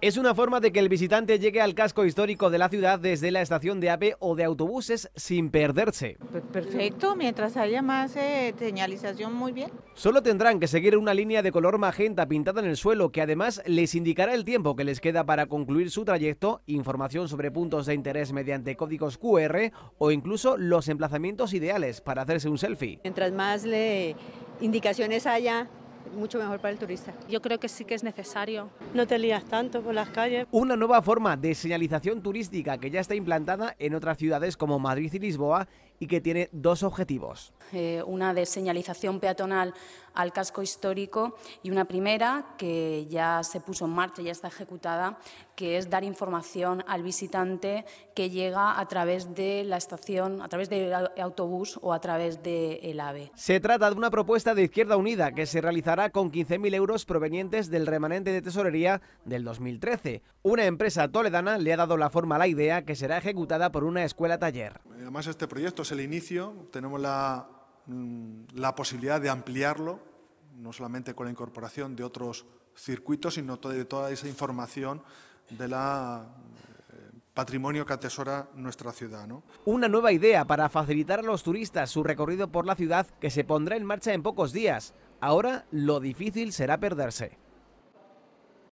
Es una forma de que el visitante llegue al casco histórico de la ciudad desde la estación de AVE o de autobuses sin perderse. Perfecto, mientras haya más eh, señalización, muy bien. Solo tendrán que seguir una línea de color magenta pintada en el suelo que además les indicará el tiempo que les queda para concluir su trayecto, información sobre puntos de interés mediante códigos QR o incluso los emplazamientos ideales para hacerse un selfie. Mientras más le indicaciones haya mucho mejor para el turista. Yo creo que sí que es necesario. No te lías tanto por las calles. Una nueva forma de señalización turística que ya está implantada en otras ciudades como Madrid y Lisboa y que tiene dos objetivos. Eh, una de señalización peatonal al casco histórico y una primera que ya se puso en marcha, ...y ya está ejecutada, que es dar información al visitante que llega a través de la estación, a través del autobús o a través del AVE. Se trata de una propuesta de Izquierda Unida que se realizará con 15.000 euros provenientes del remanente de tesorería del 2013. Una empresa toledana le ha dado la forma a la idea que será ejecutada por una escuela taller. Además, este proyecto es el inicio, tenemos mm, la, posibilidad de ampliarlo, no solamente con la incorporación de otros circuitos, sino de toda esa información del la eh, patrimonio que atesora nuestra ciudad. Una nueva idea para facilitar a los turistas su recorrido por la ciudad que se pondrá en marcha en pocos días. Ahora lo difícil será perderse.